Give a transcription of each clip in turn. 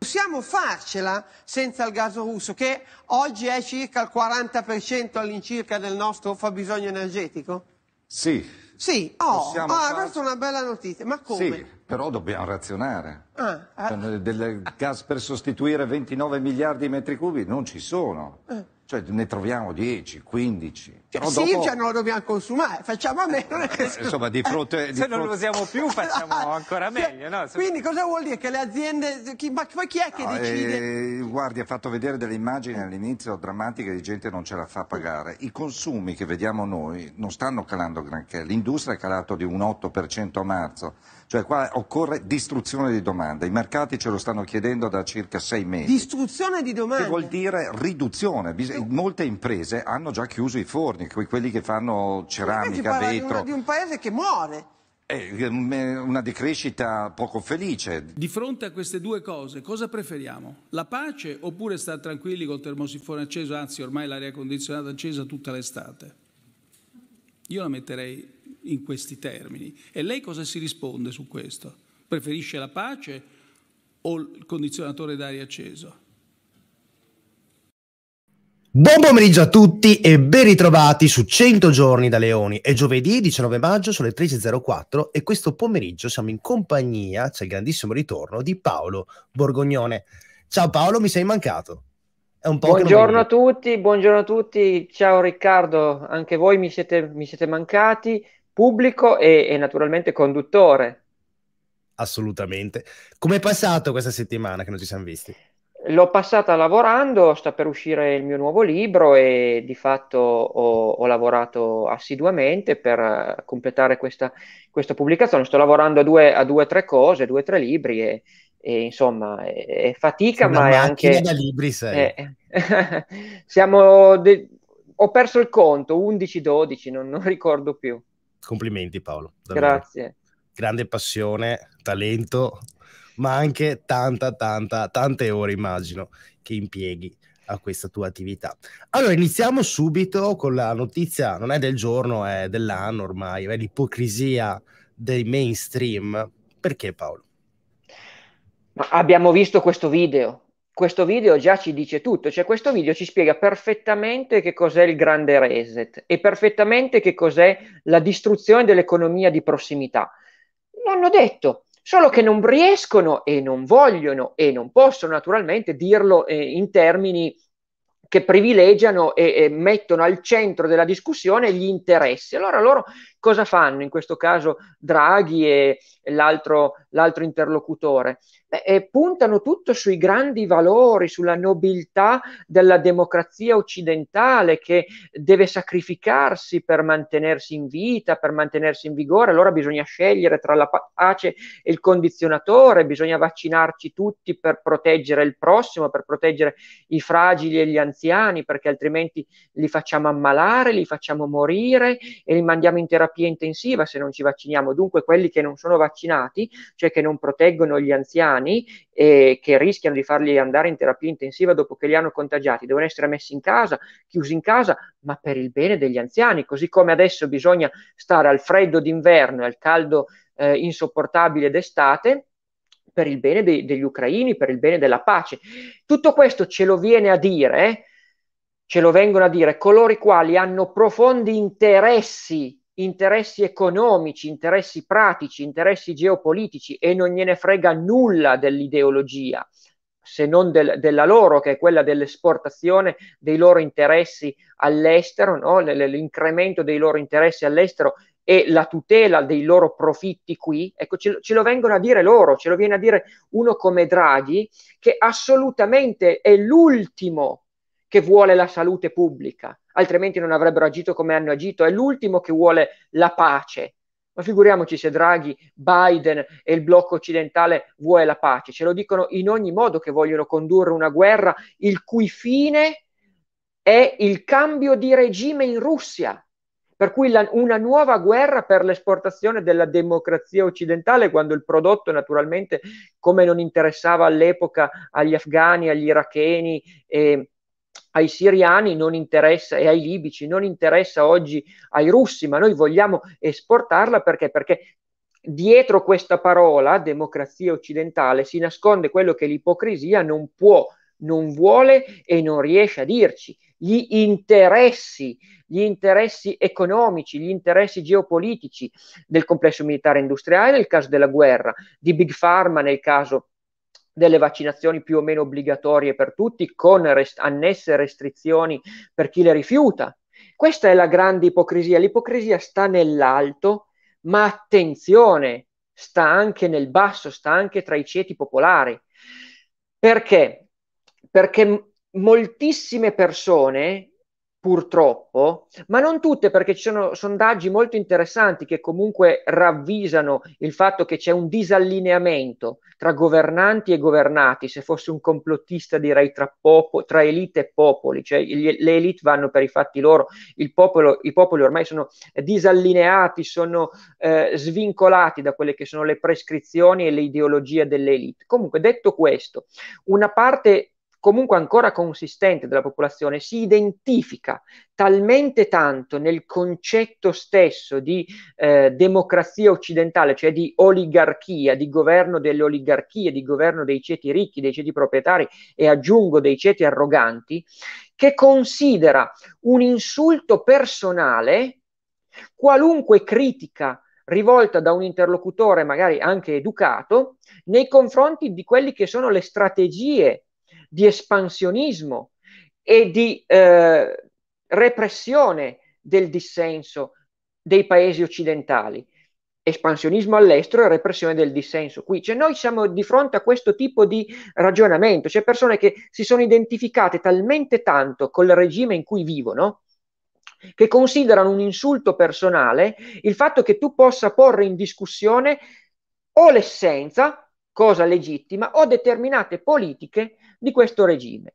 Possiamo farcela senza il gas russo, che oggi è circa il 40% all'incirca del nostro fabbisogno energetico? Sì. Sì, oh, ah, far... questa è una bella notizia, ma come? Sì, però dobbiamo razionare. Ah, ah... Cioè, del gas per sostituire 29 miliardi di metri cubi non ci sono. Eh. Cioè ne troviamo 10, 15. Cioè, dopo... sì, cioè non lo dobbiamo consumare, facciamo a meno. Eh, che... Insomma, di fronte... Eh, di se fronte... non lo usiamo più facciamo ancora cioè, meglio. No? Quindi cosa vuol dire? Che le aziende... Chi... Ma poi chi è che no, decide? Eh, guardi, ha fatto vedere delle immagini eh. all'inizio drammatiche di gente che non ce la fa pagare. I consumi che vediamo noi non stanno calando granché. L'industria è calata di un 8% a marzo cioè qua occorre distruzione di domanda. I mercati ce lo stanno chiedendo da circa sei mesi. Distruzione di domanda? Che vuol dire riduzione. Bis- molte imprese hanno già chiuso i forni, quelli che fanno ceramica, vetro. Di, una, di un paese che muore. È eh, eh, una decrescita poco felice. Di fronte a queste due cose, cosa preferiamo? La pace oppure stare tranquilli col termosifone acceso, anzi ormai l'aria condizionata accesa tutta l'estate? Io la metterei in questi termini. E lei cosa si risponde su questo? Preferisce la pace o il condizionatore d'aria acceso? Buon pomeriggio a tutti e ben ritrovati su 100 giorni da Leoni. È giovedì 19 maggio sono le 13.04 e questo pomeriggio siamo in compagnia, c'è il grandissimo ritorno, di Paolo Borgognone. Ciao Paolo, mi sei mancato. È Buongiorno a tutti, buongiorno a tutti, ciao Riccardo, anche voi mi siete, mi siete mancati pubblico e, e naturalmente conduttore. Assolutamente. Com'è passato questa settimana che non ci siamo visti? L'ho passata lavorando, sta per uscire il mio nuovo libro e di fatto ho, ho lavorato assiduamente per eh, completare questa, questa pubblicazione. Sto lavorando a due o tre cose, due o tre libri e, e insomma è, è fatica, Una ma è anche... da libri sei. Eh, siamo... De... Ho perso il conto, 11-12, non, non ricordo più. Complimenti Paolo. Davvero. Grazie. Grande passione, talento, ma anche tanta, tanta, tante ore immagino che impieghi a questa tua attività. Allora, iniziamo subito con la notizia, non è del giorno, è dell'anno ormai, è l'ipocrisia dei mainstream. Perché Paolo? Ma abbiamo visto questo video, questo video già ci dice tutto, cioè questo video ci spiega perfettamente che cos'è il grande reset e perfettamente che cos'è la distruzione dell'economia di prossimità. L'hanno detto, solo che non riescono e non vogliono e non possono naturalmente dirlo eh, in termini che privilegiano e, e, mettono al centro della discussione gli interessi. Allora loro Cosa fanno in questo caso Draghi e, l'altro, l'altro, interlocutore? Beh, puntano tutto sui grandi valori, sulla nobiltà della democrazia occidentale che deve sacrificarsi per mantenersi in vita, per mantenersi in vigore. Allora bisogna scegliere tra la pace e il condizionatore, bisogna vaccinarci tutti per proteggere il prossimo, per proteggere i fragili e gli anziani, perché altrimenti li facciamo ammalare, li facciamo morire e li mandiamo in terapia terapia intensiva se non ci vacciniamo, dunque quelli che non sono vaccinati, cioè che non proteggono gli anziani e che rischiano di farli andare in terapia intensiva dopo che li hanno contagiati, devono essere messi in casa, chiusi in casa, ma per il bene degli anziani, così come adesso bisogna stare al freddo d'inverno e al caldo eh, insopportabile d'estate per il bene de- degli ucraini, per il bene della pace. Tutto questo ce lo viene a dire, eh? ce lo vengono a dire coloro i quali hanno profondi interessi interessi economici, interessi pratici, interessi geopolitici e non gliene frega nulla dell'ideologia, se non del, della loro, che è quella dell'esportazione dei loro interessi all'estero, no? l'incremento dei loro interessi all'estero e la tutela dei loro profitti qui, ecco, ce, ce lo vengono a dire loro, ce lo viene a dire uno come Draghi, che assolutamente è l'ultimo che vuole la salute pubblica altrimenti non avrebbero agito come hanno agito. È l'ultimo che vuole la pace. Ma figuriamoci se Draghi, Biden e il blocco occidentale vuole la pace. Ce lo dicono in ogni modo che vogliono condurre una guerra il cui fine è il cambio di regime in Russia. Per cui la, una nuova guerra per l'esportazione della democrazia occidentale, quando il prodotto naturalmente, come non interessava all'epoca agli afghani, agli iracheni, eh, ai siriani non interessa e ai libici, non interessa oggi ai russi, ma noi vogliamo esportarla perché? Perché dietro questa parola democrazia occidentale si nasconde quello che l'ipocrisia non può, non vuole e non riesce a dirci. Gli interessi, gli interessi economici, gli interessi geopolitici del complesso militare industriale nel caso della guerra, di Big Pharma nel caso delle vaccinazioni più o meno obbligatorie per tutti, con rest- annesse restrizioni per chi le rifiuta. Questa è la grande ipocrisia. L'ipocrisia sta nell'alto, ma attenzione, sta anche nel basso, sta anche tra i ceti popolari. Perché? Perché moltissime persone purtroppo, ma non tutte perché ci sono sondaggi molto interessanti che comunque ravvisano il fatto che c'è un disallineamento tra governanti e governati, se fosse un complottista direi tra, popo, tra elite e popoli, cioè gli, le elite vanno per i fatti loro, popolo, i popoli ormai sono disallineati, sono eh, svincolati da quelle che sono le prescrizioni e le ideologie delle elite. Comunque detto questo, una parte comunque ancora consistente della popolazione si identifica talmente tanto nel concetto stesso di eh, democrazia occidentale, cioè di oligarchia, di governo delle oligarchie, di governo dei ceti ricchi, dei ceti proprietari e aggiungo dei ceti arroganti, che considera un insulto personale qualunque critica rivolta da un interlocutore magari anche educato nei confronti di quelle che sono le strategie di espansionismo e di eh, repressione del dissenso dei paesi occidentali. Espansionismo all'estero e repressione del dissenso. Qui cioè, noi siamo di fronte a questo tipo di ragionamento. C'è persone che si sono identificate talmente tanto col regime in cui vivono che considerano un insulto personale il fatto che tu possa porre in discussione o l'essenza, cosa legittima, o determinate politiche di questo regime.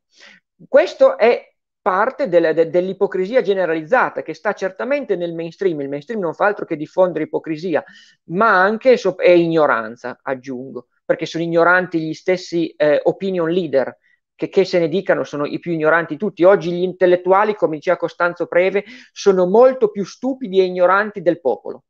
Questo è parte del, de, dell'ipocrisia generalizzata che sta certamente nel mainstream. Il mainstream non fa altro che diffondere ipocrisia, ma anche so- e ignoranza, aggiungo, perché sono ignoranti gli stessi eh, opinion leader. Che, che, se ne dicano sono i più ignoranti tutti. Oggi gli intellettuali, come diceva Costanzo Preve, sono molto più stupidi e ignoranti del popolo.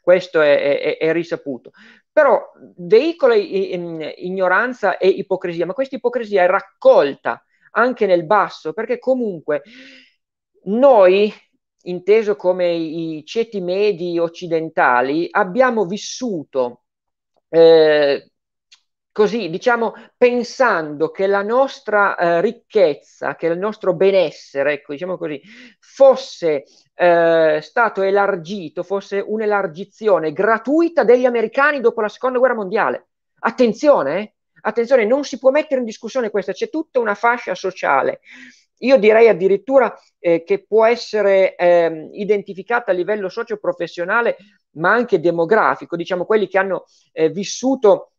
Questo è, è, è risaputo però veicola ignoranza e ipocrisia, ma questa ipocrisia è raccolta anche nel basso, perché comunque noi, inteso come i ceti medi occidentali, abbiamo vissuto eh, così, diciamo, pensando che la nostra eh, ricchezza, che il nostro benessere, ecco, diciamo così, fosse eh, stato elargito, fosse un'elargizione gratuita degli americani dopo la seconda guerra mondiale. Attenzione, eh? attenzione, non si può mettere in discussione questa, c'è tutta una fascia sociale. Io direi addirittura eh, che può essere ehm, identificata a livello socio-professionale, ma anche demografico, diciamo quelli che hanno eh, vissuto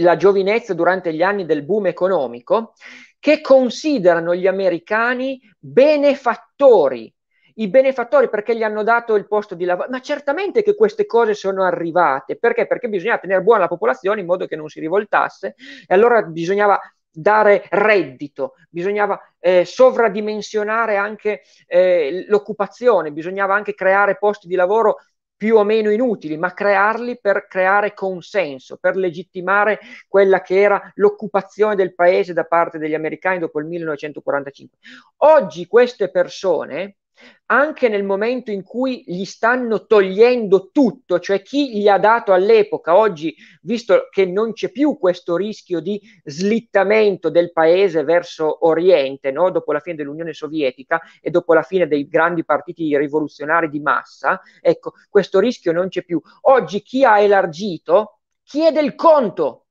la giovinezza durante gli anni del boom economico, che considerano gli americani benefattori. I benefattori perché gli hanno dato il posto di lavoro, ma certamente che queste cose sono arrivate perché? Perché bisognava tenere buona la popolazione in modo che non si rivoltasse e allora bisognava dare reddito, bisognava eh, sovradimensionare anche eh, l'occupazione, bisognava anche creare posti di lavoro più o meno inutili, ma crearli per creare consenso, per legittimare quella che era l'occupazione del paese da parte degli americani dopo il 1945. Oggi queste persone, anche nel momento in cui gli stanno togliendo tutto, cioè chi gli ha dato all'epoca, oggi, visto che non c'è più questo rischio di slittamento del paese verso Oriente, no? dopo la fine dell'Unione Sovietica e dopo la fine dei grandi partiti rivoluzionari di massa, ecco, questo rischio non c'è più. Oggi chi ha elargito chiede il conto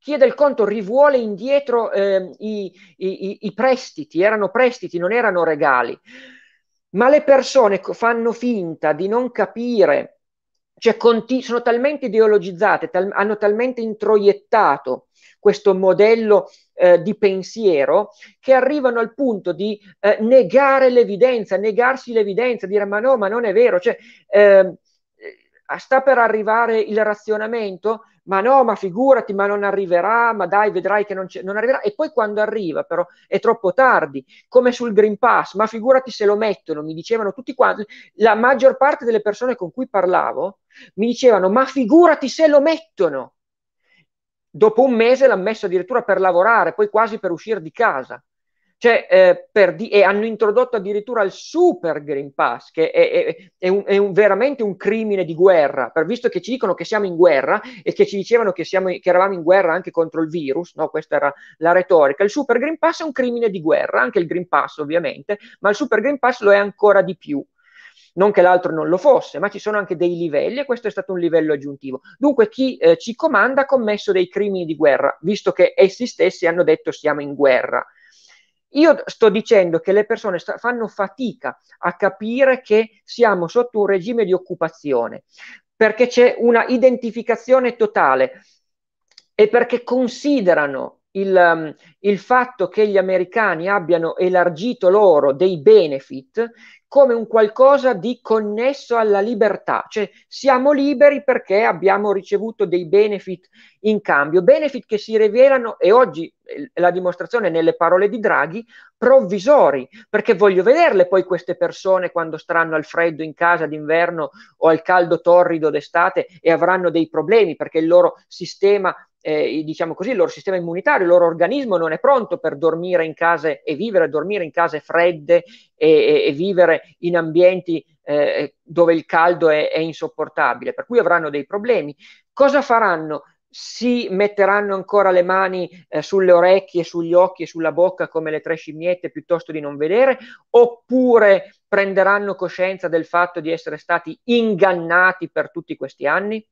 chiede il conto, rivuole indietro eh, i, i, i prestiti, erano prestiti, non erano regali ma le persone fanno finta di non capire, cioè conti- sono talmente ideologizzate, tal- hanno talmente introiettato questo modello eh, di pensiero che arrivano al punto di eh, negare l'evidenza, negarsi l'evidenza, dire ma no, ma non è vero, cioè, ehm, eh, sta per arrivare il razionamento, ma no, ma figurati, ma non arriverà, ma dai, vedrai che non, non arriverà. E poi quando arriva, però, è troppo tardi, come sul Green Pass, ma figurati se lo mettono, mi dicevano tutti quanti, la maggior parte delle persone con cui parlavo mi dicevano, ma figurati se lo mettono. Dopo un mese l'ha messo addirittura per lavorare, poi quasi per uscire di casa. Cioè, eh, per di- e hanno introdotto addirittura il super Green Pass, che è, è, è, un, è un, veramente un crimine di guerra, per visto che ci dicono che siamo in guerra e che ci dicevano che, siamo, che eravamo in guerra anche contro il virus, no? questa era la retorica. Il super Green Pass è un crimine di guerra, anche il Green Pass ovviamente, ma il super Green Pass lo è ancora di più non che l'altro non lo fosse, ma ci sono anche dei livelli e questo è stato un livello aggiuntivo. Dunque chi eh, ci comanda ha commesso dei crimini di guerra, visto che essi stessi hanno detto siamo in guerra. Io sto dicendo che le persone sta- fanno fatica a capire che siamo sotto un regime di occupazione, perché c'è una identificazione totale e perché considerano il, um, il, fatto che gli americani abbiano elargito loro dei benefit come un qualcosa di connesso alla libertà, cioè siamo liberi perché abbiamo ricevuto dei benefit in cambio, benefit che si rivelano, e oggi eh, la dimostrazione nelle parole di Draghi, provvisori, perché voglio vederle poi queste persone quando staranno al freddo in casa d'inverno o al caldo torrido d'estate e avranno dei problemi perché il loro sistema eh, diciamo così, il loro sistema immunitario, il loro organismo non è pronto per dormire in case e vivere, dormire in case fredde e, e, e vivere in ambienti eh, dove il caldo è, è insopportabile, per cui avranno dei problemi. Cosa faranno? si metteranno ancora le mani eh, sulle orecchie, sugli occhi e sulla bocca come le tre scimmiette piuttosto di non vedere, oppure prenderanno coscienza del fatto di essere stati ingannati per tutti questi anni?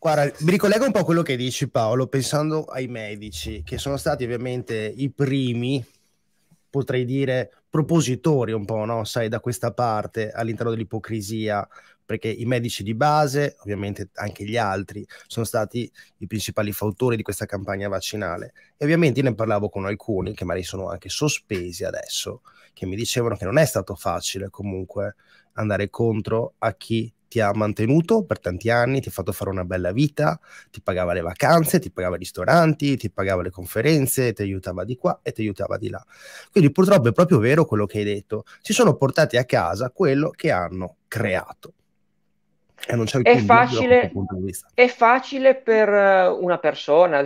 Guarda, mi ricollego un po' a quello che dici Paolo, pensando ai medici, che sono stati ovviamente i primi, potrei dire, propositori un po', no? Sai, da questa parte all'interno dell'ipocrisia, perché i medici di base, ovviamente anche gli altri, sono stati i principali fautori di questa campagna vaccinale. E ovviamente ne parlavo con alcuni, che magari sono anche sospesi adesso, che mi dicevano che non è stato facile comunque andare contro a chi ti ha mantenuto per tanti anni, ti ha fatto fare una bella vita, ti pagava le vacanze, ti pagava i ristoranti, ti pagava le conferenze, ti aiutava di qua e ti aiutava di là. Quindi purtroppo è proprio vero quello che hai detto, si sono portati a casa quello che hanno creato. E non c'è è facile, è facile per eh, una persona,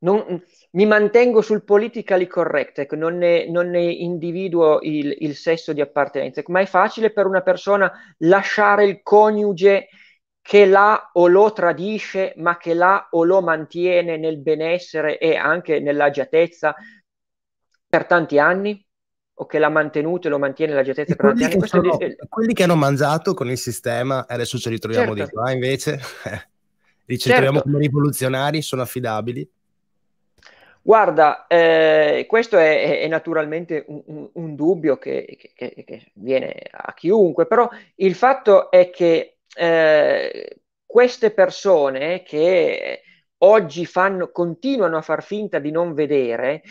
non, mi mantengo sul politically correct, ecco, non, ne, non, ne, individuo il, il sesso di appartenenza, ecco, ma è facile per una persona lasciare il coniuge che la o lo tradisce, ma che la o lo mantiene nel benessere e anche nell'agiatezza per tanti anni? o che l'ha mantenuto e lo mantiene la giustezza per quelli che, sono, dice... quelli che hanno mangiato con il sistema e adesso ci ritroviamo certo. di qua invece li certo. troviamo come rivoluzionari sono affidabili Guarda, eh, questo è, è naturalmente un, un, dubbio che, che, che, viene a chiunque, però il fatto è che eh, queste persone che oggi fanno, continuano a far finta di non vedere,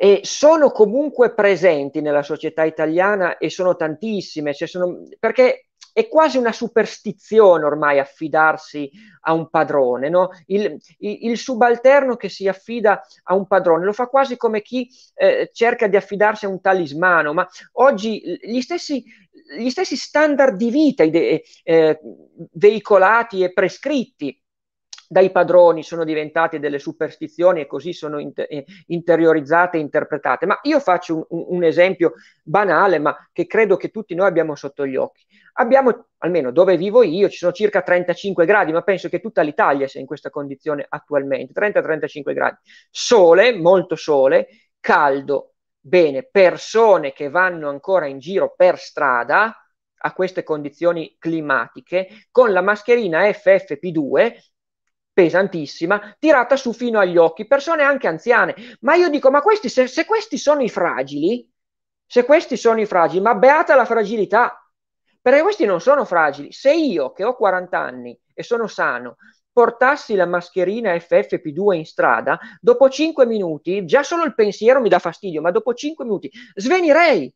e sono comunque presenti nella società italiana e sono tantissime, cioè sono, perché è quasi una superstizione ormai affidarsi a un padrone, no? il, il, il, subalterno che si affida a un padrone lo fa quasi come chi eh, cerca di affidarsi a un talismano, ma oggi gli stessi, gli stessi standard di vita eh, veicolati e prescritti dai padroni sono diventate delle superstizioni e così sono inter- eh, interiorizzate e interpretate. Ma io faccio un, un, esempio banale, ma che credo che tutti noi abbiamo sotto gli occhi. Abbiamo, almeno dove vivo io, ci sono circa 35 gradi, ma penso che tutta l'Italia sia in questa condizione attualmente, 30-35 gradi. Sole, molto sole, caldo. Bene, persone che vanno ancora in giro per strada, a queste condizioni climatiche con la mascherina FFP2 pesantissima, tirata su fino agli occhi, persone anche anziane. Ma io dico, ma questi, se, se questi sono i fragili, se questi sono i fragili, ma beata la fragilità, perché questi non sono fragili. Se io, che ho 40 anni e sono sano, portassi la mascherina FFP2 in strada, dopo 5 minuti, già solo il pensiero mi dà fastidio, ma dopo 5 minuti svenirei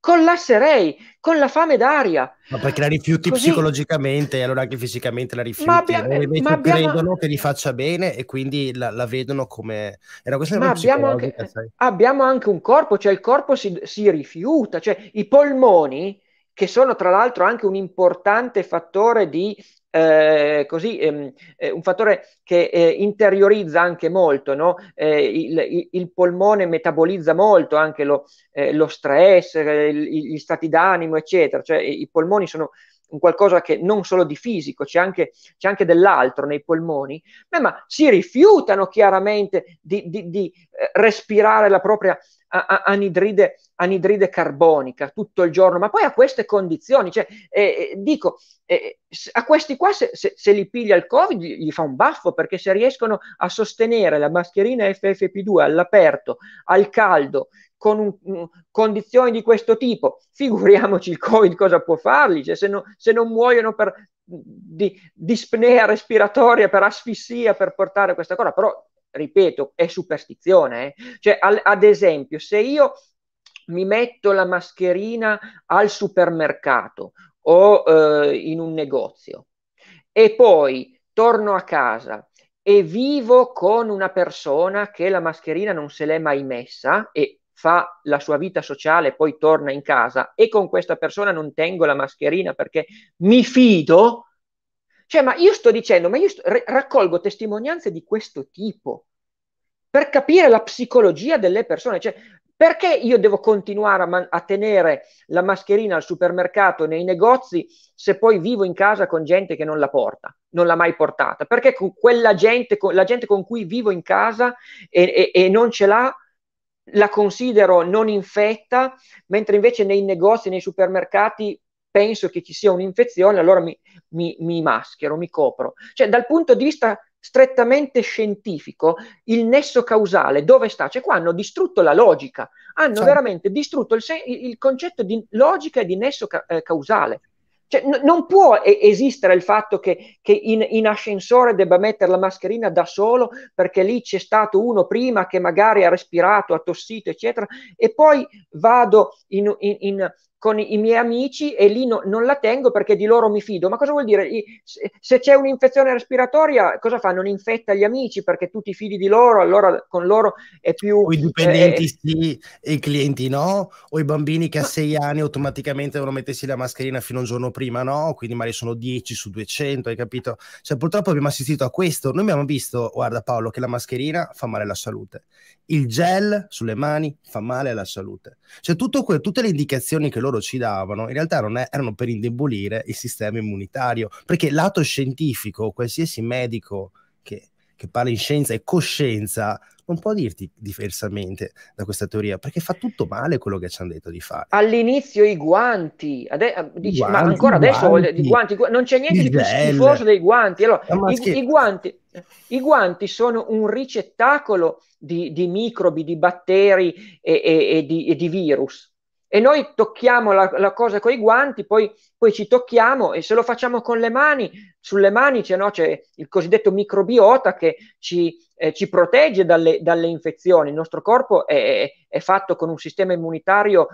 collasserei con la fame d'aria. Ma perché la rifiuti Così. psicologicamente e allora anche fisicamente la rifiuti. Ma, abbia- allora eh, ma abbiamo... credono che gli faccia bene e quindi la, la vedono come... Era questa ma abbiamo anche, eh, abbiamo anche, un corpo, cioè il corpo si, si rifiuta, cioè i polmoni che sono tra l'altro anche un importante fattore di eh, così, ehm, eh, un fattore che eh, interiorizza anche molto, no? Eh, il, il, polmone metabolizza molto anche lo, eh, lo stress, gli stati d'animo, eccetera, cioè i polmoni sono un qualcosa che non solo di fisico, c'è anche, c'è anche dell'altro nei polmoni, Beh, ma si rifiutano chiaramente di, di, di eh, respirare la propria anidride, anidride, carbonica tutto il giorno, ma poi a queste condizioni, cioè, eh, eh dico, eh, a questi qua se, se, se, li piglia il Covid gli fa un baffo perché se riescono a sostenere la mascherina FFP2 all'aperto, al caldo, con un, condizioni di questo tipo, figuriamoci il Covid cosa può farli, cioè, se, no, se, non muoiono per di, dispnea respiratoria, per asfissia, per portare questa cosa, però ripeto, è superstizione. Eh? Cioè, al, ad esempio, se io mi metto la mascherina al supermercato o eh, in un negozio e poi torno a casa e vivo con una persona che la mascherina non se l'è mai messa e fa la sua vita sociale, e poi torna in casa e con questa persona non tengo la mascherina perché mi fido. Cioè, ma io sto dicendo, ma io sto, raccolgo testimonianze di questo tipo per capire la psicologia delle persone. Cioè, perché io devo continuare a, man- a, tenere la mascherina al supermercato, nei negozi, se poi vivo in casa con gente che non la porta, non l'ha mai portata? Perché con quella gente, con la gente con cui vivo in casa e, e, e non ce l'ha, la considero non infetta, mentre invece nei negozi, nei supermercati penso che ci sia un'infezione, allora mi, mi, mi maschero, mi copro. Cioè, dal punto di vista strettamente scientifico, il nesso causale dove sta? Cioè qua hanno distrutto la logica, hanno cioè. veramente distrutto il, il, concetto di logica e di nesso ca- eh, causale. Cioè, n- non può e- esistere il fatto che, che in-, in, ascensore debba mettere la mascherina da solo perché lì c'è stato uno prima che magari ha respirato, ha tossito, eccetera, e poi vado in, in, con i miei amici e lì no, non la tengo perché di loro mi fido. Ma cosa vuol dire? Se c'è un'infezione respiratoria, cosa fa? Non infetta gli amici perché tu ti fidi di loro, allora con loro è più... O i dipendenti eh, eh. sì e i clienti no? O i bambini che a sei anni automaticamente devono mettersi la mascherina fino a un giorno prima no? Quindi magari sono 10 su 200, hai capito? Cioè purtroppo abbiamo assistito a questo. Noi abbiamo visto, guarda Paolo, che la mascherina fa male alla salute. Il gel sulle mani fa male alla salute. Cioè tutto que- tutte le indicazioni che loro loro ci davano in realtà è, erano per indebolire il sistema immunitario, perché lato scientifico, qualsiasi medico che, che parla in scienza e coscienza non può dirti diversamente da questa teoria, perché fa tutto male quello che ci hanno detto di fare. All'inizio i guanti, ade- ah, dici, guanti, ma ancora adesso guanti, guanti, guanti non c'è niente di più schifoso dei guanti. Allora, i, che... i, guanti. I guanti sono un ricettacolo di, di microbi, di batteri e, e, e, di, e di virus e noi tocchiamo la, la cosa con i guanti, poi, poi, ci tocchiamo e se lo facciamo con le mani, sulle mani c'è, no, c'è il cosiddetto microbiota che ci, eh, ci protegge dalle, dalle, infezioni. Il nostro corpo è, è fatto con un sistema immunitario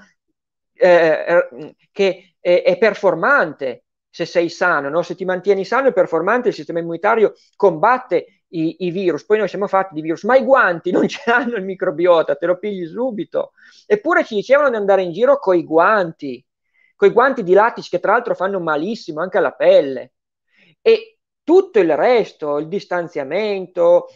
eh, eh, che è, è, performante se sei sano, no? se ti mantieni sano e performante il sistema immunitario combatte i, i, virus. Poi noi siamo fatti di virus, ma i guanti non ce l'hanno il microbiota, te lo pigli subito. Eppure ci dicevano di andare in giro con i guanti, con i guanti di lattice che tra l'altro fanno malissimo anche alla pelle. E tutto il resto, il distanziamento,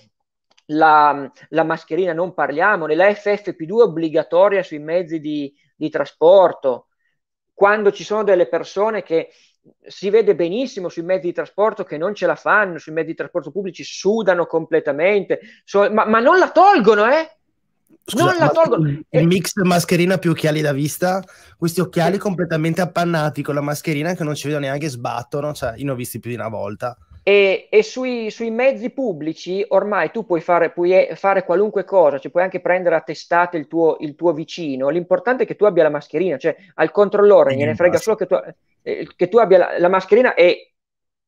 la, la mascherina, non parliamo, la FFP2 obbligatoria sui mezzi di, di trasporto, quando ci sono delle persone che si vede benissimo sui mezzi di trasporto che non ce la fanno, sui mezzi di trasporto pubblici sudano completamente, so, ma, ma, non la tolgono, eh? Scusa, non la tolgono. Il eh, mix mascherina più occhiali da vista, questi occhiali completamente appannati con la mascherina che non ci vedo neanche sbattono, cioè io ne ho visti più di una volta. E, e sui, sui, mezzi pubblici ormai tu puoi fare, puoi eh, fare qualunque cosa, cioè puoi anche prendere a testate il tuo, il tuo, vicino, l'importante è che tu abbia la mascherina, cioè al controllore gliene frega solo che tu, eh, eh, che tu abbia la, la, mascherina e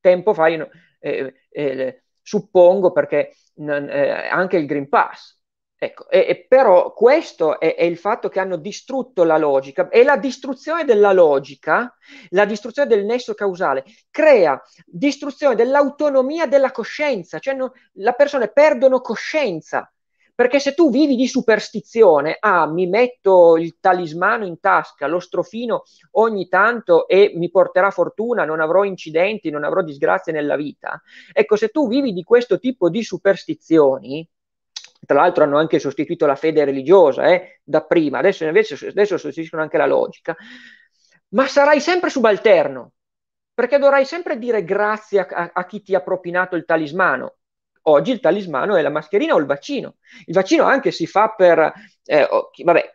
tempo fa, io, eh, eh, suppongo perché eh, anche il Green Pass, Ecco, e, e però questo è, è, il fatto che hanno distrutto la logica e la distruzione della logica, la distruzione del nesso causale, crea distruzione dell'autonomia della coscienza, cioè non, le persone perdono coscienza, perché se tu vivi di superstizione, ah, mi metto il talismano in tasca, lo strofino ogni tanto e mi porterà fortuna, non avrò incidenti, non avrò disgrazie nella vita, ecco, se tu vivi di questo tipo di superstizioni, tra l'altro hanno anche sostituito la fede religiosa eh, da prima, adesso invece adesso sostituiscono anche la logica, ma sarai sempre subalterno, perché dovrai sempre dire grazie a, a chi ti ha propinato il talismano. Oggi il talismano è la mascherina o il vaccino. Il vaccino anche si fa per, eh, vabbè,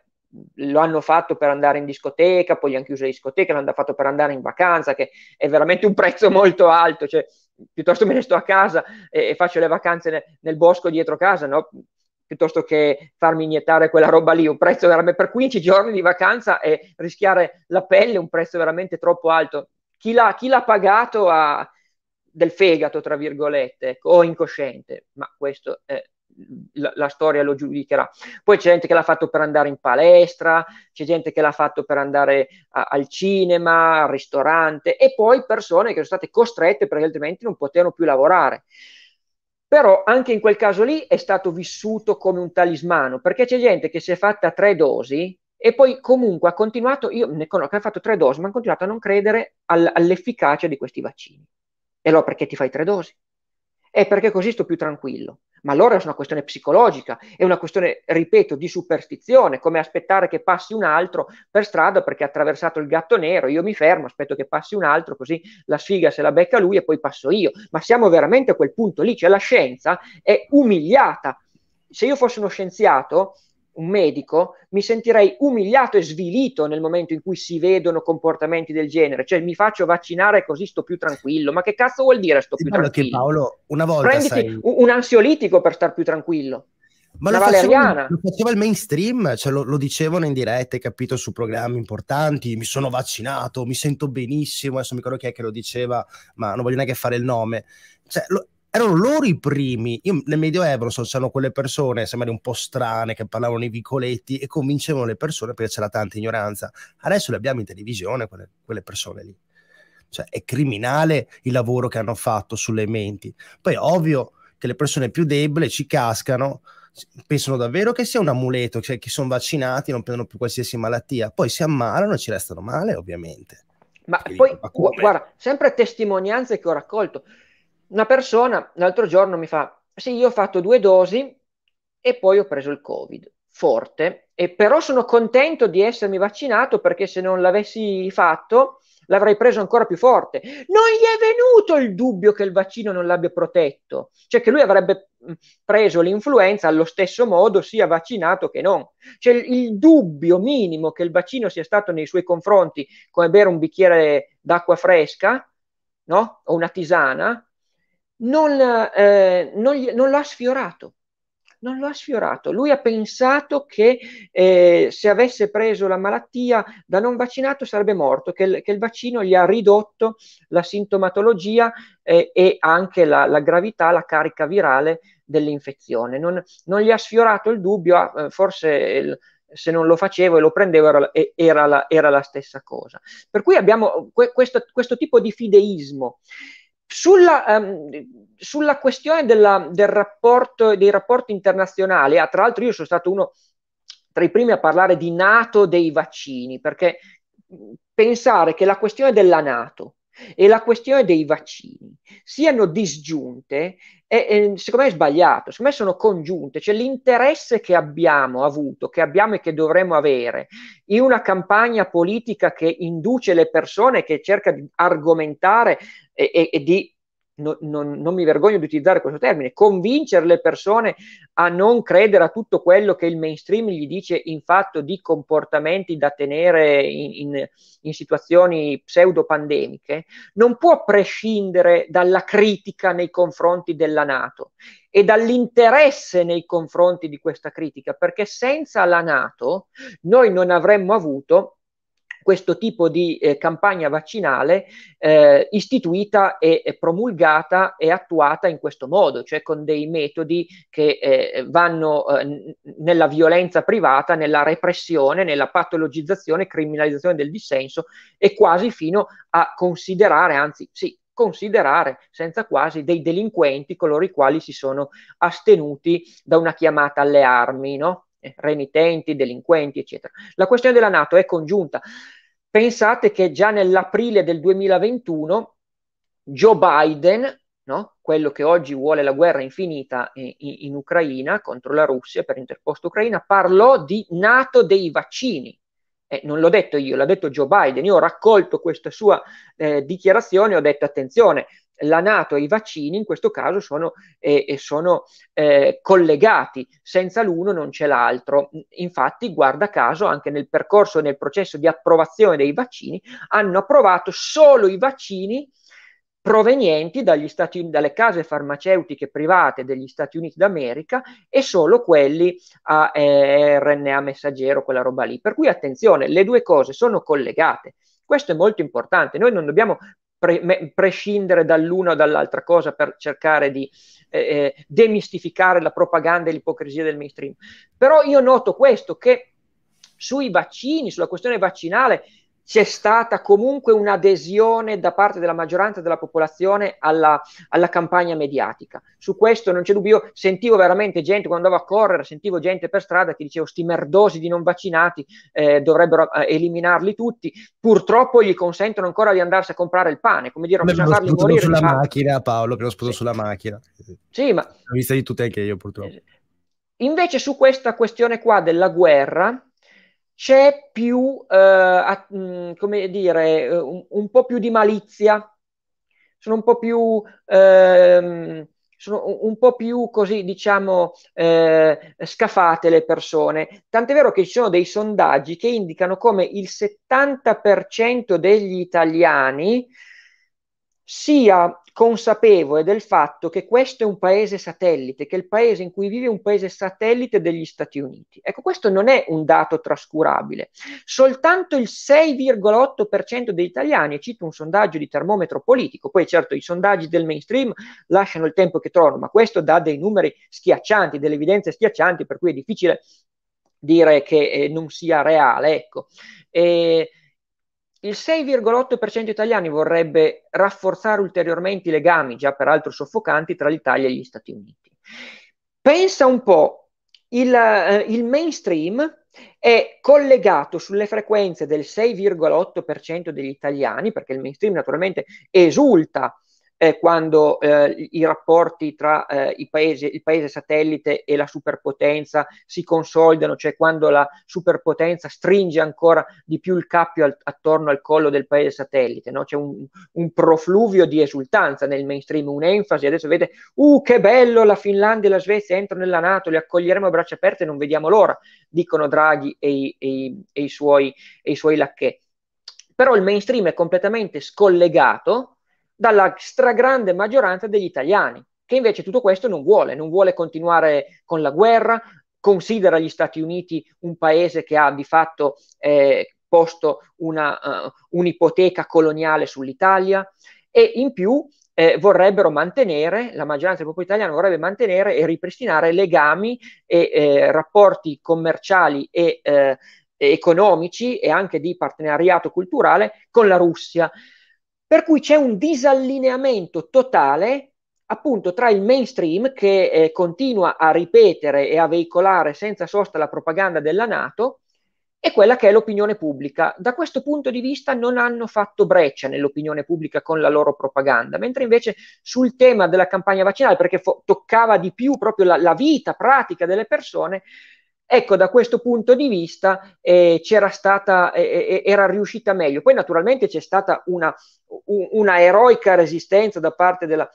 lo hanno fatto per andare in discoteca, poi gli hanno chiuso le discoteche, l'hanno fatto per andare in vacanza, che è veramente un prezzo molto alto, cioè piuttosto me ne sto a casa e, e faccio le vacanze nel, nel bosco dietro casa, no? piuttosto che farmi iniettare quella roba lì, un prezzo veramente per 15 giorni di vacanza e rischiare la pelle, un prezzo veramente troppo alto. Chi l'ha, chi l'ha pagato a, del fegato, tra virgolette, ecco, o incosciente, ma questo è la, la, storia lo giudicherà. Poi c'è gente che l'ha fatto per andare in palestra, c'è gente che l'ha fatto per andare a, al cinema, al ristorante e poi persone che sono state costrette perché altrimenti non potevano più lavorare però anche in quel caso lì è stato vissuto come un talismano, perché c'è gente che si è fatta tre dosi e poi comunque ha continuato, io ne conosco, ha fatto tre dosi, ma ha continuato a non credere all- all'efficacia di questi vaccini. E allora perché ti fai tre dosi? è perché così sto più tranquillo. Ma allora è una questione psicologica, è una questione, ripeto, di superstizione, come aspettare che passi un altro per strada perché ha attraversato il gatto nero, io mi fermo, aspetto che passi un altro, così la sfiga se la becca lui e poi passo io. Ma siamo veramente a quel punto lì, cioè la scienza è umiliata. Se io fossi uno scienziato, un medico, mi sentirei umiliato e svilito nel momento in cui si vedono comportamenti del genere, cioè mi faccio vaccinare così sto più tranquillo, ma che cazzo vuol dire sto sì, più tranquillo? Che Paolo, una volta Prenditi sai... un ansiolitico per star più tranquillo. Ma lo faceva, lo faceva, il mainstream, cioè lo, lo, dicevano in diretta, hai capito, su programmi importanti, mi sono vaccinato, mi sento benissimo, adesso mi ricordo chi è che lo diceva, ma non voglio neanche fare il nome. Cioè, lo, erano loro i primi. Io, nel Medioevo so, c'erano quelle persone, sembrano un po' strane, che parlavano i vicoletti e convincevano le persone perché c'era tanta ignoranza. Adesso le abbiamo in televisione, quelle, quelle persone lì. Cioè, è criminale il lavoro che hanno fatto sulle menti. Poi, ovvio che le persone più deboli ci cascano, pensano davvero che sia un amuleto, cioè che sono vaccinati, non prendono più qualsiasi malattia, poi si ammalano e ci restano male, ovviamente. Ma Perché poi, ma guarda, sempre testimonianze che ho raccolto, una persona l'altro giorno mi fa, sì, io ho fatto due dosi e poi ho preso il Covid forte, e però sono contento di essermi vaccinato perché se non l'avessi fatto l'avrei preso ancora più forte. Non gli è venuto il dubbio che il vaccino non l'abbia protetto, cioè che lui avrebbe preso l'influenza allo stesso modo, sia vaccinato che non. Cioè il dubbio minimo che il vaccino sia stato nei suoi confronti come bere un bicchiere d'acqua fresca, no? O una tisana, non, eh, non, gli, non lo ha sfiorato non lo ha sfiorato. Lui ha pensato che eh, se avesse preso la malattia da non vaccinato sarebbe morto, che il, che il vaccino gli ha ridotto la sintomatologia eh, e anche la, la, gravità, la carica virale dell'infezione. Non, non gli ha sfiorato il dubbio, ah, eh, forse il, se non lo facevo e lo prendevo era, era, la, era la, stessa cosa. Per cui abbiamo que, questo, questo tipo di fideismo sulla, ehm, sulla questione della, del rapporto, dei rapporti internazionali, ah, tra l'altro io sono stato uno tra i primi a parlare di Nato dei vaccini, perché pensare che la questione della Nato e la questione dei vaccini siano disgiunte, è, è, secondo me è sbagliato, secondo me sono congiunte, cioè l'interesse che abbiamo avuto, che abbiamo e che dovremmo avere in una campagna politica che induce le persone, che cerca di argomentare e, e, e di No, non, non, mi vergogno di utilizzare questo termine, convincere le persone a non credere a tutto quello che il mainstream gli dice in fatto di comportamenti da tenere in, in, in situazioni pseudo-pandemiche, non può prescindere dalla critica nei confronti della Nato e dall'interesse nei confronti di questa critica, perché senza la Nato noi non avremmo avuto questo tipo di eh, campagna vaccinale eh, istituita e, e, promulgata e attuata in questo modo, cioè con dei metodi che eh, vanno eh, nella violenza privata, nella repressione, nella patologizzazione, criminalizzazione del dissenso e quasi fino a considerare, anzi sì, considerare senza quasi dei delinquenti coloro i quali si sono astenuti da una chiamata alle armi, no? Eh, renitenti, delinquenti, eccetera. La questione della Nato è congiunta Pensate che già nell'aprile del 2021 Joe Biden, no? quello che oggi vuole la guerra infinita in, in Ucraina contro la Russia per interposto Ucraina, parlò di nato dei vaccini. Eh, non l'ho detto io, l'ha detto Joe Biden. Io ho raccolto questa sua eh, dichiarazione e ho detto attenzione, la Nato e i vaccini in questo caso sono, eh, sono eh, collegati, senza l'uno non c'è l'altro. Infatti, guarda caso, anche nel percorso, nel processo di approvazione dei vaccini, hanno approvato solo i vaccini provenienti dagli Stati, dalle case farmaceutiche private degli Stati Uniti d'America e solo quelli a eh, RNA messaggero, quella roba lì. Per cui attenzione, le due cose sono collegate. Questo è molto importante. Noi non dobbiamo pre- me- prescindere dall'una o dall'altra cosa per cercare di eh, eh, demistificare la propaganda e l'ipocrisia del mainstream. Però io noto questo, che sui vaccini, sulla questione vaccinale, c'è stata comunque un'adesione da parte della maggioranza della popolazione alla, alla, campagna mediatica. Su questo non c'è dubbio, io sentivo veramente gente quando andavo a correre, sentivo gente per strada che diceva sti merdosi di non vaccinati eh, dovrebbero eh, eliminarli tutti, purtroppo gli consentono ancora di andarsi a comprare il pane, come dire, non bisogna farli morire. sulla macchina Paolo, abbiamo sputato sì. sulla macchina. Sì, ma... L'ho vista di tutte anche io purtroppo. Invece su questa questione qua della guerra, c'è più, eh, a, mm, come dire, eh, un, un, po' più di malizia, sono un po' più, ehm, sono un po' più così, diciamo, eh, scafate le persone. Tant'è vero che ci sono dei sondaggi che indicano come il 70% degli italiani sia consapevole del fatto che questo è un paese satellite, che il paese in cui vive è un paese satellite degli Stati Uniti. Ecco, questo non è un dato trascurabile. Soltanto il 6,8% degli italiani, e cito un sondaggio di termometro politico, poi certo i sondaggi del mainstream lasciano il tempo che trovano, ma questo dà dei numeri schiaccianti, delle evidenze schiaccianti, per cui è difficile dire che eh, non sia reale. Ecco. E, il 6,8% italiani vorrebbe rafforzare ulteriormente i legami, già peraltro soffocanti, tra l'Italia e gli Stati Uniti. Pensa un po', il, eh, il mainstream è collegato sulle frequenze del 6,8% degli italiani, perché il mainstream naturalmente esulta è quando eh, i rapporti tra eh, paesi, il paese satellite e la superpotenza si consolidano, cioè quando la superpotenza stringe ancora di più il cappio al, attorno al collo del paese satellite. No? C'è un, un, profluvio di esultanza nel mainstream, un'enfasi. Adesso vede, uh, che bello, la Finlandia e la Svezia entrano nella Nato, li accoglieremo a braccia aperte, e non vediamo l'ora, dicono Draghi e i, e i, e i suoi, e i suoi lacchè. Però il mainstream è completamente scollegato dalla stragrande maggioranza degli italiani, che invece tutto questo non vuole, non vuole continuare con la guerra, considera gli Stati Uniti un paese che ha di fatto eh, posto una, uh, un'ipoteca coloniale sull'Italia e in più eh, vorrebbero mantenere, la maggioranza del popolo italiano vorrebbe mantenere e ripristinare legami e eh, rapporti commerciali e eh, economici e anche di partenariato culturale con la Russia. Per cui c'è un disallineamento totale appunto tra il mainstream che eh, continua a ripetere e a veicolare senza sosta la propaganda della Nato e quella che è l'opinione pubblica. Da questo punto di vista non hanno fatto breccia nell'opinione pubblica con la loro propaganda, mentre invece sul tema della campagna vaccinale, perché fo- toccava di più proprio la, la vita pratica delle persone, Ecco, da questo punto di vista eh, c'era stata, eh, era riuscita meglio. Poi naturalmente c'è stata una, una eroica resistenza da parte della,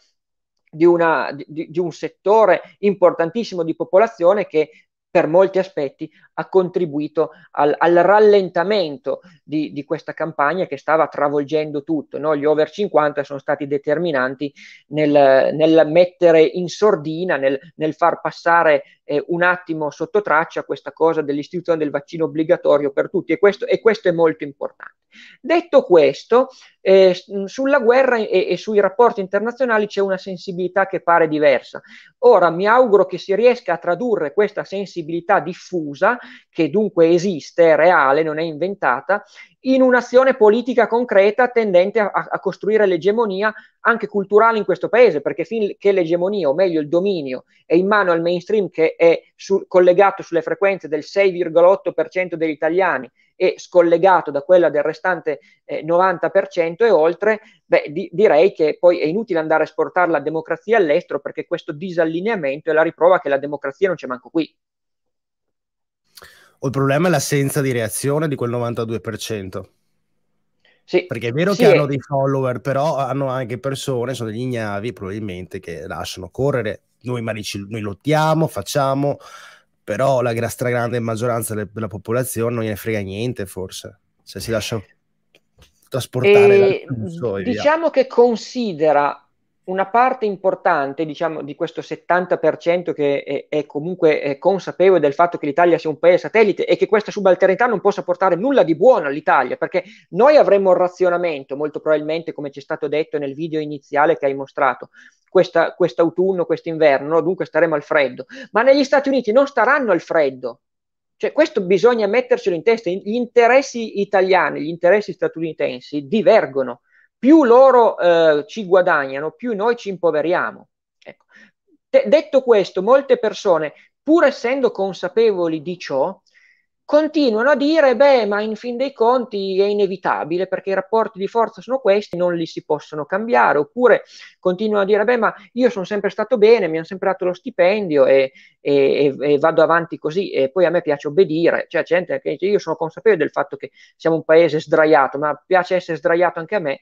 di, una, di, di un settore importantissimo di popolazione che per molti aspetti ha contribuito al, al rallentamento di, di, questa campagna che stava travolgendo tutto. No? Gli over 50 sono stati determinanti nel, nel mettere in sordina, nel, nel far passare eh, un attimo sotto traccia questa cosa dell'istituzione del vaccino obbligatorio per tutti e questo, e questo è molto importante. Detto questo, eh, sulla guerra e, e, sui rapporti internazionali c'è una sensibilità che pare diversa. Ora mi auguro che si riesca a tradurre questa sensibilità diffusa, che dunque esiste, è reale, non è inventata, in un'azione politica concreta tendente a, a, costruire l'egemonia anche culturale in questo paese, perché finché l'egemonia, o meglio il dominio, è in mano al mainstream che è su, collegato sulle frequenze del 6,8% degli italiani e scollegato da quella del restante eh, 90% e oltre, beh, di, direi che poi è inutile andare a esportare la democrazia all'estero perché questo disallineamento è la riprova che la democrazia non c'è manco qui. O il problema è l'assenza di reazione di quel 92%. Sì, Perché è vero sì. che hanno dei follower, però hanno anche persone, sono degli ignavi probabilmente, che lasciano correre. Noi, marici, noi lottiamo, facciamo, però la stragrande maggioranza della popolazione non gliene frega niente forse, se si lascia trasportare. E, diciamo via. che considera una parte importante diciamo, di questo 70% che è, è comunque è consapevole del fatto che l'Italia sia un paese satellite e che questa subalternità non possa portare nulla di buono all'Italia, perché noi avremmo un razionamento, molto probabilmente come ci è stato detto nel video iniziale che hai mostrato, questo autunno, questo inverno, dunque staremo al freddo, ma negli Stati Uniti non staranno al freddo. Cioè, questo bisogna mettercelo in testa, gli interessi italiani, gli interessi statunitensi divergono più loro eh, ci guadagnano, più noi ci impoveriamo. Ecco. De- detto questo, molte persone, pur essendo consapevoli di ciò, continuano a dire, beh, ma in fin dei conti è inevitabile perché i rapporti di forza sono questi, non li si possono cambiare, oppure continuano a dire, beh, ma io sono sempre stato bene, mi hanno sempre dato lo stipendio e, e, e, vado avanti così e poi a me piace obbedire, cioè gente che dice, io sono consapevole del fatto che siamo un paese sdraiato, ma piace essere sdraiato anche a me,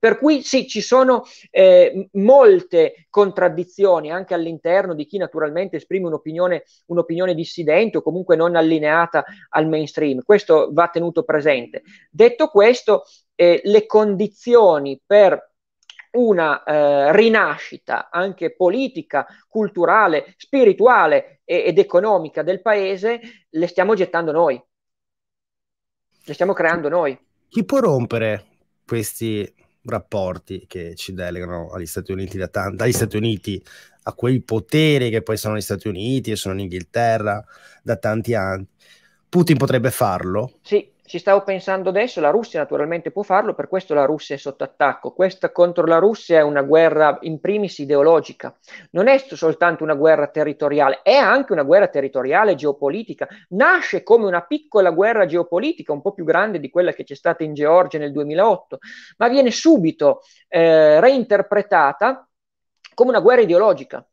per cui sì, ci sono eh, molte contraddizioni anche all'interno di chi naturalmente esprime un'opinione, un'opinione dissidente o comunque non allineata al mainstream. Questo va tenuto presente. Detto questo, eh, le condizioni per una eh, rinascita anche politica, culturale, spirituale e- ed economica del paese le stiamo gettando noi, le stiamo creando noi. Chi può rompere questi rapporti che ci delegano agli Stati Uniti da tanto, dagli Stati Uniti a quei poteri che poi sono gli Stati Uniti e sono in Inghilterra da tanti anni. Putin potrebbe farlo? Sì ci stavo pensando adesso, la Russia naturalmente può farlo, per questo la Russia è sotto attacco. Questa contro la Russia è una guerra in primis ideologica, non è soltanto una guerra territoriale, è anche una guerra territoriale geopolitica. Nasce come una piccola guerra geopolitica, un po' più grande di quella che c'è stata in Georgia nel 2008, ma viene subito eh, reinterpretata come una guerra ideologica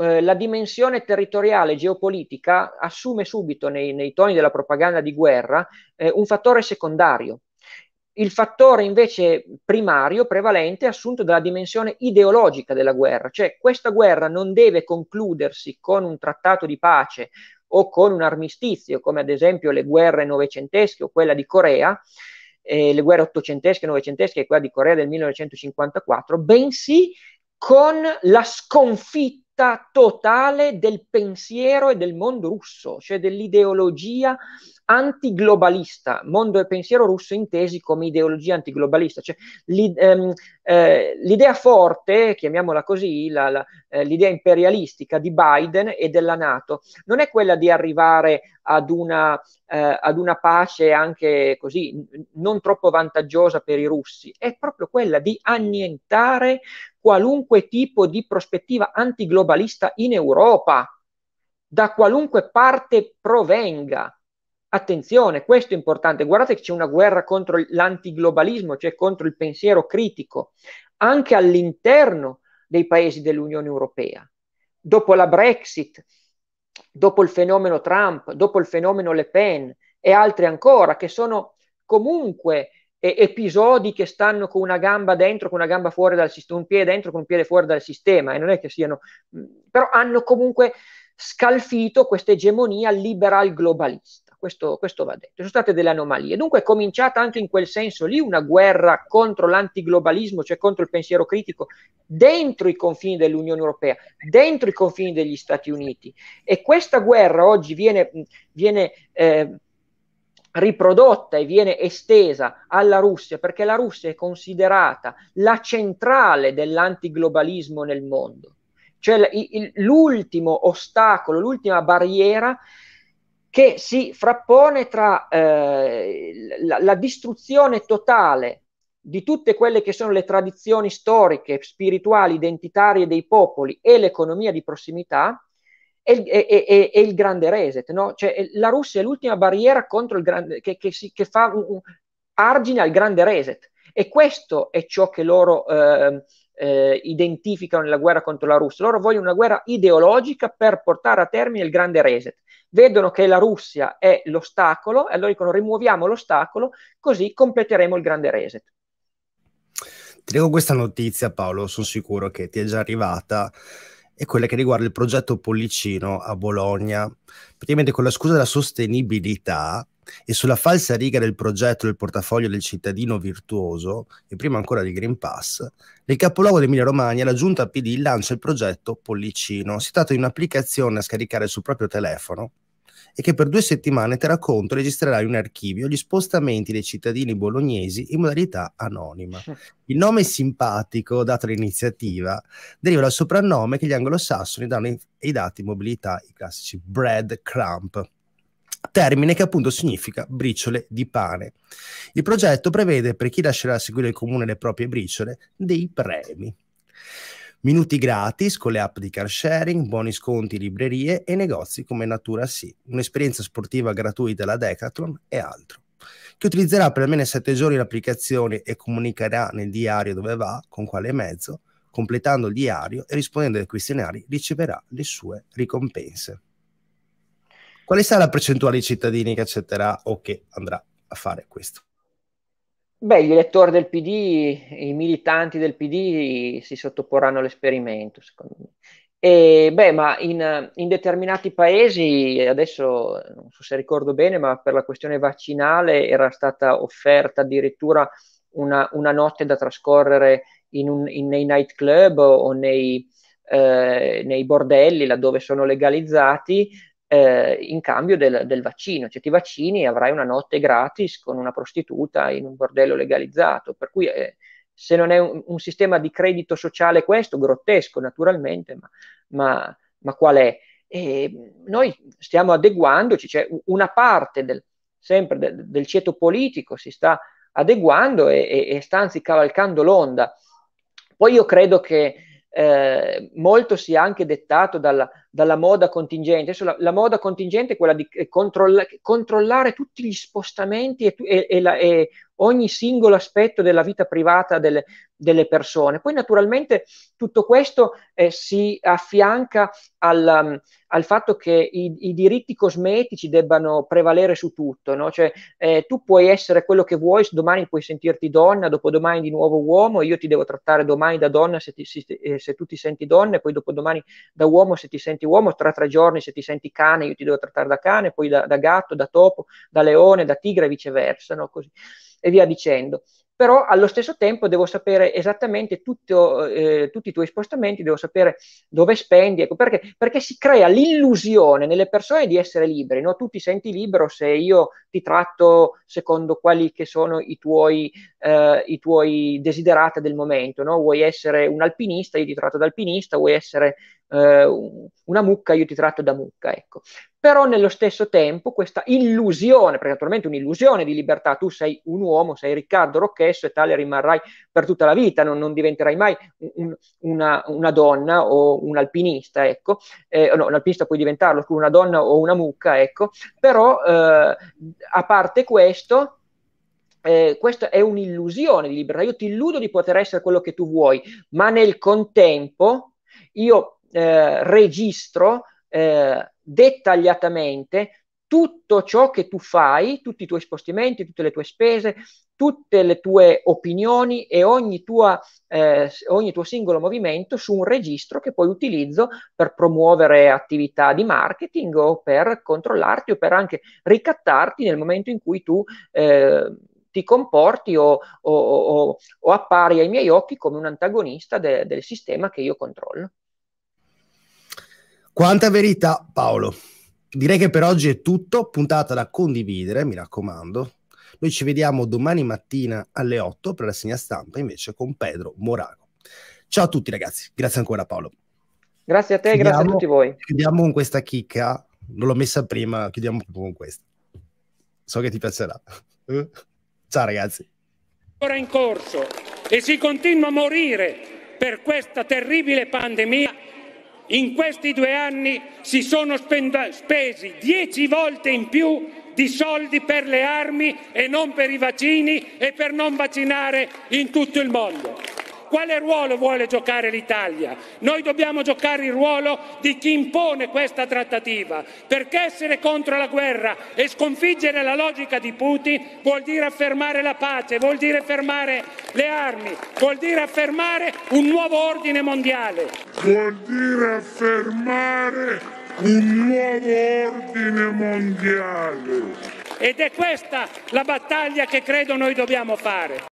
eh, la dimensione territoriale geopolitica assume subito nei, nei toni della propaganda di guerra eh, un fattore secondario. Il fattore invece primario, prevalente, è assunto dalla dimensione ideologica della guerra, cioè questa guerra non deve concludersi con un trattato di pace o con un armistizio, come ad esempio le guerre novecentesche o quella di Corea, eh, le guerre ottocentesche, novecentesche e quella di Corea del 1954, bensì con la sconfitta sconfitta totale del pensiero e del mondo russo, cioè dell'ideologia antiglobalista, mondo e pensiero russo intesi come ideologia antiglobalista, cioè ehm, eh, l'idea forte, chiamiamola così, la, la, eh, l'idea imperialistica di Biden e della Nato non è quella di arrivare ad una, eh, ad una pace anche così non troppo vantaggiosa per i russi, è proprio quella di annientare qualunque tipo di prospettiva antiglobalista in Europa, da qualunque parte provenga. Attenzione, questo è importante. Guardate che c'è una guerra contro l'antiglobalismo, cioè contro il pensiero critico, anche all'interno dei paesi dell'Unione Europea. Dopo la Brexit, dopo il fenomeno Trump, dopo il fenomeno Le Pen e altri ancora, che sono comunque eh, episodi che stanno con una gamba dentro, con una gamba fuori dal sistema, un piede dentro, con un piede fuori dal sistema, e non è che siano, mm, però hanno comunque scalfito questa egemonia liberal globalista. Questo, questo, va detto, sono state delle anomalie. Dunque è cominciata anche in quel senso lì una guerra contro l'antiglobalismo, cioè contro il pensiero critico, dentro i confini dell'Unione Europea, dentro i confini degli Stati Uniti. E questa guerra oggi viene, viene eh, riprodotta e viene estesa alla Russia perché la Russia è considerata la centrale dell'antiglobalismo nel mondo, cioè il, il, l'ultimo ostacolo, l'ultima barriera che si frappone tra eh, la, la distruzione totale di tutte quelle che sono le tradizioni storiche, spirituali, identitarie dei popoli e l'economia di prossimità il, è, è, è il grande reset, no? cioè, la Russia è l'ultima barriera grande, che, che, si, che, fa un, un argine al grande reset e questo è ciò che loro eh, eh, identificano nella guerra contro la Russia. Loro vogliono una guerra ideologica per portare a termine il grande reset. Vedono che la Russia è l'ostacolo e allora dicono rimuoviamo l'ostacolo così completeremo il grande reset. Ti dico questa notizia Paolo, sono sicuro che ti è già arrivata è quella che riguarda il progetto Pollicino a Bologna. Praticamente con la scusa della sostenibilità e sulla falsa riga del progetto del portafoglio del cittadino virtuoso e prima ancora del Green Pass, nel capoluogo dell'Emilia Romagna la giunta PD lancia il progetto Pollicino. Si tratta di un'applicazione da scaricare sul proprio telefono e che per due settimane terrà conto e registrerà in archivio gli spostamenti dei cittadini bolognesi in modalità anonima. Il nome simpatico dato all'iniziativa deriva dal soprannome che gli anglosassoni danno ai dati mobilità, i classici breadcrumb termine che appunto significa briciole di pane. Il progetto prevede per chi lascerà seguire il comune le proprie briciole dei premi. Minuti gratis con le app di car sharing, buoni sconti, librerie e negozi come Natura Sì, un'esperienza sportiva gratuita alla Decathlon e altro. Che utilizzerà per almeno 7 giorni l'applicazione e comunicherà nel diario dove va, con quale mezzo, completando il diario e rispondendo ai questionari riceverà le sue ricompense. Quale sarà la percentuale di cittadini che accetterà o che andrà a fare questo? Beh, gli elettori del PD, i militanti del PD si sottoporranno all'esperimento, secondo me. E, beh, ma in, in, determinati paesi, adesso non so se ricordo bene, ma per la questione vaccinale era stata offerta addirittura una, una notte da trascorrere in un, in, nei nightclub o nei, eh, nei bordelli laddove sono legalizzati eh, in cambio del, del, vaccino, cioè ti vaccini e avrai una notte gratis con una prostituta in un bordello legalizzato, per cui eh, se non è un, un, sistema di credito sociale questo, grottesco naturalmente, ma, ma, ma qual è? E noi stiamo adeguandoci, cioè una parte del, sempre del, del ceto politico si sta adeguando e, e, e, sta anzi cavalcando l'onda. Poi io credo che eh, molto sia anche dettato dalla, dalla moda contingente. Adesso la, la moda contingente è quella di controlla, controllare tutti gli spostamenti e, e, e, la, e, ogni singolo aspetto della vita privata delle, delle persone. Poi naturalmente tutto questo eh, si affianca al, um, al fatto che i, i, diritti cosmetici debbano prevalere su tutto, no? cioè eh, tu puoi essere quello che vuoi, domani puoi sentirti donna, dopodomani di nuovo uomo, io ti devo trattare domani da donna se, ti, se, eh, se tu ti senti donna e poi dopodomani da uomo se ti senti senti uomo, tra tre giorni se ti senti cane io ti devo trattare da cane, poi da, da gatto, da topo, da leone, da tigre e viceversa, no? Così, e via dicendo. Però allo stesso tempo devo sapere esattamente tutto, eh, tutti i tuoi spostamenti, devo sapere dove spendi, ecco, perché? perché si crea l'illusione nelle persone di essere liberi, no? tu ti senti libero se io ti tratto secondo quelli che sono i tuoi eh, i tuoi desiderata del momento, no? vuoi essere un alpinista, io ti tratto da alpinista, vuoi essere eh, una mucca, io ti tratto da mucca, ecco. Però nello stesso tempo questa illusione, perché naturalmente è un'illusione di libertà, tu sei un uomo, sei Riccardo Rocchesso e tale rimarrai per tutta la vita, non, non diventerai mai un, una, una, donna o un alpinista, ecco, eh, no, un alpinista puoi diventarlo, una donna o una mucca, ecco, però eh, a parte questo eh, questa è un'illusione di libertà, io ti illudo di poter essere quello che tu vuoi, ma nel contempo io eh, registro eh, dettagliatamente tutto ciò che tu fai, tutti i tuoi spostamenti, tutte le tue spese, tutte le tue opinioni e ogni, tua, eh, ogni, tuo singolo movimento su un registro che poi utilizzo per promuovere attività di marketing o per controllarti o per anche ricattarti nel momento in cui tu eh, ti comporti o, o, o, o appari ai miei occhi come un antagonista de, del sistema che io controllo. Quanta verità, Paolo. Direi che per oggi è tutto. Puntata da condividere, mi raccomando. Noi ci vediamo domani mattina alle 8 per la segna stampa invece con Pedro Morago. Ciao a tutti ragazzi, grazie ancora Paolo. Grazie a te, chiudiamo, grazie a tutti voi. Chiudiamo con questa chicca, non l'ho messa prima, chiudiamo con questa. So che ti piacerà. Eh? Ciao ragazzi. Ancora in corso e si continua a morire per questa terribile pandemia. In questi due anni si sono spenda- spesi dieci volte in più di soldi per le armi e non per i vaccini e per non vaccinare in tutto il mondo. Quale ruolo vuole giocare l'Italia? Noi dobbiamo giocare il ruolo di chi impone questa trattativa, perché essere contro la guerra e sconfiggere la logica di Putin vuol dire affermare la pace, vuol dire fermare le armi, vuol dire affermare un nuovo ordine mondiale. Vuol dire affermare un nuovo ordine mondiale. Ed è questa la battaglia che credo noi dobbiamo fare.